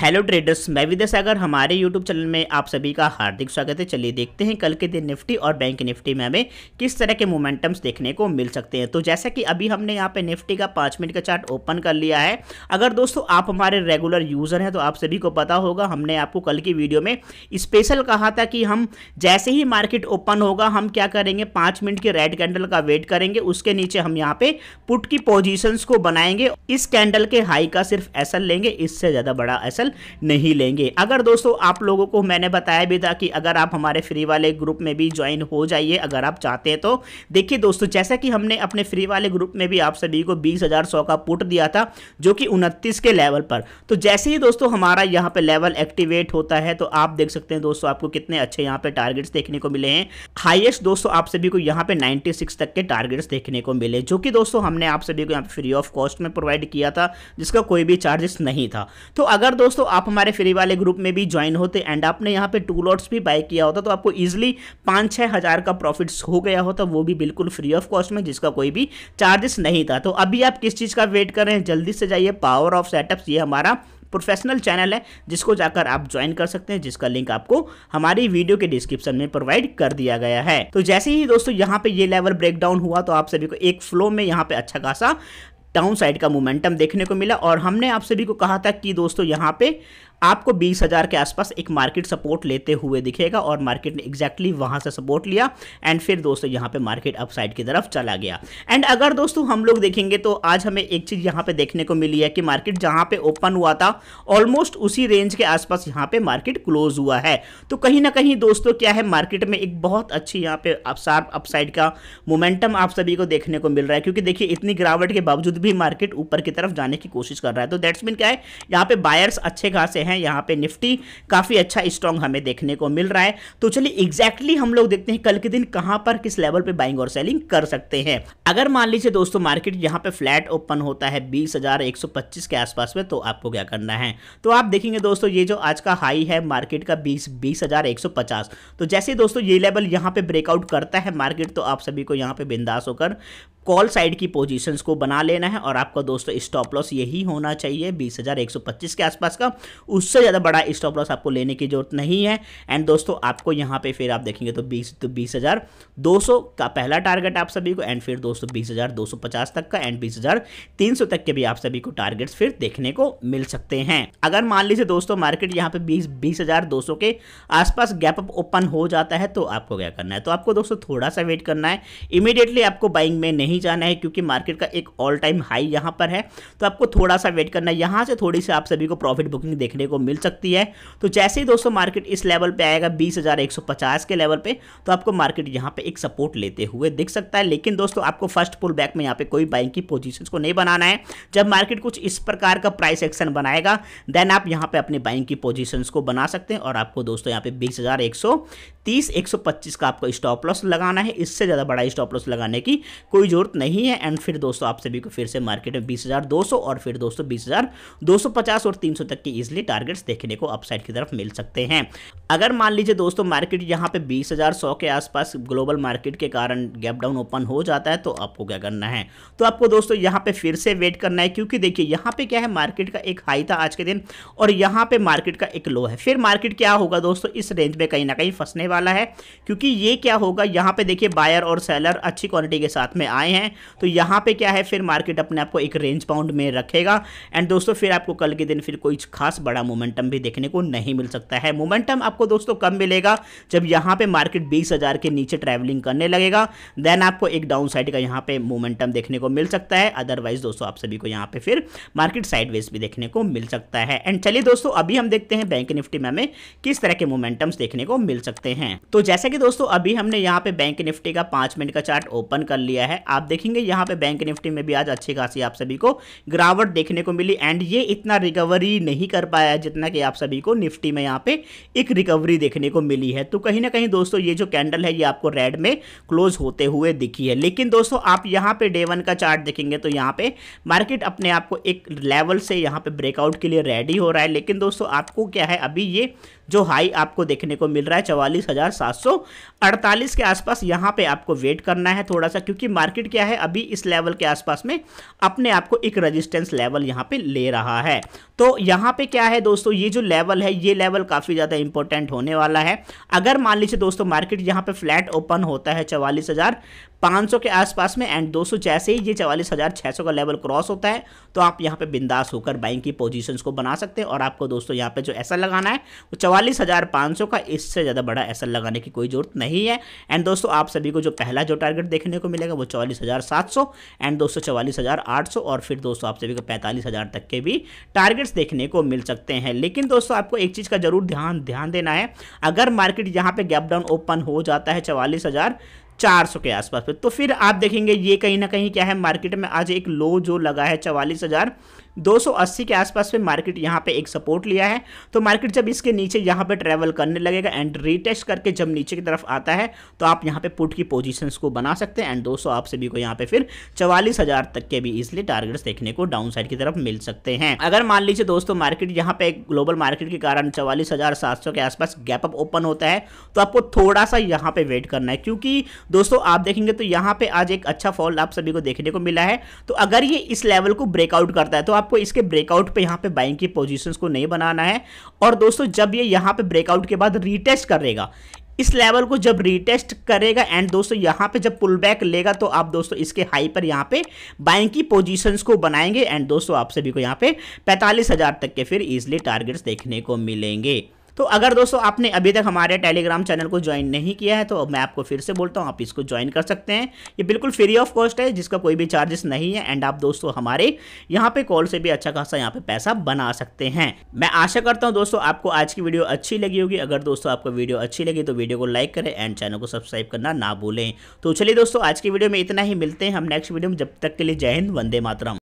hello traders मैं विदय सागर हमारे YouTube channel में आप सभी का हार्दिक स्वागत है चलिए देखते हैं कल के दिन निफ्टी और बैंक निफ्टी में हमें किस तरह के मोमेंटम्स देखने को मिल सकते हैं तो जैसा कि अभी हमने यहाँ पे निफ्टी का पाँच मिनट का चार्ट ओपन कर लिया है अगर दोस्तों आप हमारे रेगुलर यूज़र हैं तो आप सभी को पता होगा हमने आपको कल की वीडियो में स्पेशल कहा था कि हम जैसे ही मार्केट ओपन होगा हम क्या करेंगे पाँच मिनट के रेड कैंडल का वेट करेंगे उसके नीचे हम यहाँ पे पुट की पोजिशंस को बनाएंगे इस कैंडल के हाई का सिर्फ एसल लेंगे इससे ज़्यादा बड़ा एसल एडमिशन नहीं लेंगे अगर दोस्तों आप लोगों को मैंने बताया भी था कि अगर आप हमारे फ्री वाले ग्रुप में भी ज्वाइन हो जाइए अगर आप चाहते हैं तो देखिए दोस्तों जैसा कि हमने अपने फ्री वाले ग्रुप में भी आप सभी को बीस का पुट दिया था जो कि उनतीस के लेवल पर तो जैसे ही दोस्तों हमारा यहाँ पर लेवल एक्टिवेट होता है तो आप देख सकते हैं दोस्तों आपको कितने अच्छे यहाँ पर टारगेट्स देखने को मिले हैं हाइएस्ट दोस्तों आप सभी को यहाँ पर नाइन्टी तक के टारगेट्स देखने को मिले जो कि दोस्तों हमने आप सभी को यहाँ पे फ्री ऑफ कॉस्ट में प्रोवाइड किया था जिसका कोई भी चार्जेस नहीं था तो अगर दोस्तों दोस्तों आप हमारे फ्री वाले ग्रुप में भी ज्वाइन होते एंड आपने यहाँ पे टू लॉट्स भी बाय किया होता तो आपको ईजिली पाँच छः हज़ार का प्रॉफिट्स हो गया होता वो भी बिल्कुल फ्री ऑफ कॉस्ट में जिसका कोई भी चार्जेस नहीं था तो अभी आप किस चीज़ का वेट कर रहे हैं जल्दी से जाइए पावर ऑफ सेटअप्स ये हमारा प्रोफेशनल चैनल है जिसको जाकर आप ज्वाइन कर सकते हैं जिसका लिंक आपको हमारी वीडियो के डिस्क्रिप्शन में प्रोवाइड कर दिया गया है तो जैसे ही दोस्तों यहाँ पे ये लेवल ब्रेकडाउन हुआ तो आप सभी को एक फ्लो में यहाँ पे अच्छा खासा डाउन साइड का मोमेंटम देखने को मिला और हमने आप सभी को कहा था कि दोस्तों यहाँ पे आपको बीस हज़ार के आसपास एक मार्केट सपोर्ट लेते हुए दिखेगा और मार्केट ने एग्जैक्टली वहां से सपोर्ट लिया एंड फिर दोस्तों यहाँ पे मार्केट अपसाइड की तरफ चला गया एंड अगर दोस्तों हम लोग देखेंगे तो आज हमें एक चीज़ यहां पे देखने को मिली है कि मार्केट जहां पे ओपन हुआ था ऑलमोस्ट उसी रेंज के आसपास यहाँ पे मार्केट क्लोज हुआ है तो कहीं ना कहीं दोस्तों क्या है मार्केट में एक बहुत अच्छी यहाँ पे शार्प अपसाइड का मोमेंटम आप सभी को देखने को मिल रहा है क्योंकि देखिए इतनी गिरावट के बावजूद भी मार्केट ऊपर की तरफ जाने की कोशिश कर रहा है तो दैट्स मीन क्या है यहाँ पे बायर्स अच्छे खासे हैं यहाँ पे निफ्टी काफ़ी अच्छा स्ट्रॉन्ग हमें देखने को मिल रहा है तो चलिए एग्जैक्टली हम लोग देखते हैं कल के दिन कहाँ पर किस लेवल पे बाइंग और सेलिंग कर सकते हैं अगर मान लीजिए दोस्तों मार्केट यहाँ पे फ्लैट ओपन होता है बीस के आसपास में तो आपको क्या करना है तो आप देखेंगे दोस्तों ये जो आज का हाई है मार्केट का बीस बीस तो जैसे दोस्तों ये लेवल यहाँ पे ब्रेकआउट करता है मार्केट तो आप सभी को यहाँ पे बिंदास होकर कॉल साइड की पोजीशंस को बना लेना है और आपका दोस्तों स्टॉप लॉस यही होना चाहिए बीस के आसपास का उससे ज़्यादा बड़ा स्टॉप लॉस आपको लेने की जरूरत नहीं है एंड दोस्तों आपको यहाँ पे फिर आप देखेंगे तो बीस तो बीस हज़ार दो सौ का पहला टारगेट आप सभी को एंड फिर दोस्तों बीस हज़ार दो सौ पचास तक का एंड बीस हज़ार तीन सौ तक के भी आप सभी को टारगेट्स फिर देखने को मिल सकते हैं अगर मान लीजिए दोस्तों मार्केट यहाँ पे बीस बीस हज़ार दो सौ के आसपास गैप अप ओपन हो जाता है तो आपको क्या करना है तो आपको दोस्तों थोड़ा सा वेट करना है इमीडिएटली आपको बाइंग में नहीं नहीं जाना है क्योंकि मार्केट का एक ऑल टाइम हाई यहाँ पर है तो आपको थोड़ा सा वेट करना है यहाँ से थोड़ी सी आप सभी को प्रॉफिट बुकिंग देखने को मिल सकती है तो जैसे ही दोस्तों मार्केट इस लेवल पर आएगा बीस के लेवल पर तो आपको मार्केट यहाँ पर एक सपोर्ट लेते हुए दिख सकता है लेकिन दोस्तों आपको फर्स्ट पुल बैक में यहाँ पर कोई बाइंग की पोजिशन को नहीं बनाना है जब मार्केट कुछ इस प्रकार का प्राइस एक्शन बनाएगा देन आप यहाँ पे अपने बाइंग की पोजिशन को बना सकते हैं और आपको दोस्तों यहाँ पे बीस हज़ार एक सौ तीस एक सौ पच्चीस का आपको स्टॉप लॉस लगाना है इससे ज़्यादा बड़ा स्टॉप लॉस लगाने की कोई जरूरत ज़रूरत नहीं है एंड फिर दोस्तों आप सभी को फिर से मार्केट में बीस हज़ार दो सौ और फिर दोस्तों बीस हज़ार दो सौ पचास और तीन सौ तक के इजिली टारगेट्स देखने को अपसाइड की तरफ मिल सकते हैं अगर मान लीजिए दोस्तों मार्केट यहाँ पे बीस हज़ार सौ के आसपास ग्लोबल मार्केट के कारण गैप डाउन ओपन हो जाता है तो आपको क्या करना है तो आपको दोस्तों यहाँ पे फिर से वेट करना है क्योंकि देखिए यहाँ पे क्या है मार्केट का एक हाई था आज के दिन और यहाँ पे मार्केट का एक लो है फिर मार्केट क्या होगा दोस्तों इस रेंज में कहीं ना कहीं फंसने वाला है क्योंकि ये क्या होगा यहाँ पे देखिए बायर और सेलर अच्छी क्वालिटी के साथ में आए हैं हैं तो यहाँ पे क्या है फिर मार्केट अपने आप को एक रेंज बाउंड में रखेगा एंड दोस्तों फिर आपको कल के दिन फिर कोई खास बड़ा मोमेंटम भी देखने को नहीं मिल सकता है मोमेंटम आपको दोस्तों कम मिलेगा जब यहाँ पे मार्केट बीस के नीचे ट्रैवलिंग करने लगेगा देन आपको एक डाउन साइड का यहाँ पे मोमेंटम देखने को मिल सकता है अदरवाइज दोस्तों आप सभी को यहाँ पे फिर मार्केट साइडवेज भी देखने को मिल सकता है एंड चलिए दोस्तों अभी हम देखते हैं बैंक निफ्टी में हमें किस तरह के मोमेंटम्स देखने को मिल सकते हैं तो जैसा कि दोस्तों अभी हमने यहाँ पे बैंक निफ्टी का पांच मिनट का चार्ट ओपन कर लिया है आप देखेंगे यहाँ पे बैंक निफ्टी में भी आज अच्छी खासी आप सभी को गिरावट देखने को मिली एंड ये इतना रिकवरी नहीं कर पाया जितना कि आप सभी को निफ्टी में यहाँ पे एक रिकवरी देखने को मिली है तो कहीं ना कहीं दोस्तों ये जो कैंडल है ये आपको रेड में क्लोज होते हुए दिखी है लेकिन दोस्तों आप यहाँ पे डे वन का चार्ट देखेंगे तो यहाँ पे मार्केट अपने आप को एक लेवल से यहाँ पे ब्रेकआउट के लिए रेडी हो रहा है लेकिन दोस्तों आपको क्या है अभी ये जो हाई आपको देखने को मिल रहा है चवालीस हज़ार सात सौ अड़तालीस के आसपास यहाँ पे आपको वेट करना है थोड़ा सा क्योंकि मार्केट क्या है अभी इस लेवल के आसपास में अपने आप को एक रेजिस्टेंस लेवल यहां पे ले रहा है तो यहां पे क्या है दोस्तों ये जो लेवल है ये लेवल काफ़ी ज़्यादा इंपॉर्टेंट होने वाला है अगर मान लीजिए दोस्तों मार्केट यहाँ पे फ्लैट ओपन होता है चवालीस हज़ार सौ के आसपास में एंड 200 सौ जैसे ही ये चवालीस हज़ार सौ का लेवल क्रॉस होता है तो आप यहाँ पे बिंदास होकर बाइंग की पोजीशंस को बना सकते हैं और आपको दोस्तों यहाँ पे जो ऐसा लगाना है वो चौवालीस हज़ार पाँच सौ का इससे ज़्यादा बड़ा ऐसा लगाने की कोई ज़रूरत नहीं है एंड दोस्तों आप सभी को जो पहला जो टारगेट देखने को मिलेगा वो चौवालीस हज़ार सात सौ एंड दोस्तों चौवालीस हज़ार आठ सौ और फिर दोस्तों आप सभी को पैंतालीस हज़ार तक के भी टारगेट्स देखने को मिल सकते हैं लेकिन दोस्तों आपको एक चीज़ का ज़रूर ध्यान ध्यान देना है अगर मार्केट यहाँ पर गैप डाउन ओपन हो जाता है चवालीस हज़ार 400 के आसपास पे तो फिर आप देखेंगे ये कहीं ना कहीं क्या है मार्केट में आज एक लो जो लगा है चवालीस हज़ार अस्सी के आसपास पे मार्केट यहाँ पे एक सपोर्ट लिया है तो मार्केट जब इसके नीचे यहाँ पे ट्रैवल करने लगेगा एंड रीटेस्ट करके जब नीचे की तरफ आता है तो आप यहाँ पे पुट की पोजीशंस को बना सकते हैं एंड 200 आप सभी को यहाँ पे फिर चवालीस हज़ार तक के भी इजिली टारगेट्स देखने को डाउन साइड की तरफ मिल सकते हैं अगर मान लीजिए दोस्तों मार्केट यहाँ पे ग्लोबल मार्केट के कारण चवालीस के आसपास गैप ओपन होता है तो आपको थोड़ा सा यहाँ पे वेट करना है क्योंकि दोस्तों आप देखेंगे तो यहाँ पे आज एक अच्छा फॉल आप सभी को देखने को मिला है तो अगर ये इस लेवल को ब्रेकआउट करता है तो आपको इसके ब्रेकआउट पे यहाँ पे बाइंग की पोजीशंस को नहीं बनाना है और दोस्तों जब ये यहाँ पे ब्रेकआउट के बाद रीटेस्ट करेगा इस लेवल को जब रीटेस्ट करेगा एंड दोस्तों यहाँ पे जब पुल बैक लेगा तो आप दोस्तों इसके हाई पर यहाँ पे बाइंग की पोजीशंस को बनाएंगे एंड दोस्तों आप सभी को यहाँ पे पैंतालीस हजार तक के फिर इजिली टारगेट्स देखने को मिलेंगे तो अगर दोस्तों आपने अभी तक हमारे टेलीग्राम चैनल को ज्वाइन नहीं किया है तो मैं आपको फिर से बोलता हूँ आप इसको ज्वाइन कर सकते हैं ये बिल्कुल फ्री ऑफ कॉस्ट है जिसका कोई भी चार्जेस नहीं है एंड आप दोस्तों हमारे यहाँ पे कॉल से भी अच्छा खासा यहाँ पे पैसा बना सकते हैं मैं आशा करता हूँ दोस्तों आपको आज की वीडियो अच्छी लगी होगी अगर दोस्तों आपको वीडियो अच्छी लगी तो वीडियो को लाइक करें एंड चैनल को सब्सक्राइब करना ना भूलें तो चलिए दोस्तों आज की वीडियो में इतना ही मिलते हैं हम नेक्स्ट वीडियो में जब तक के लिए जय हिंद वंदे मातरम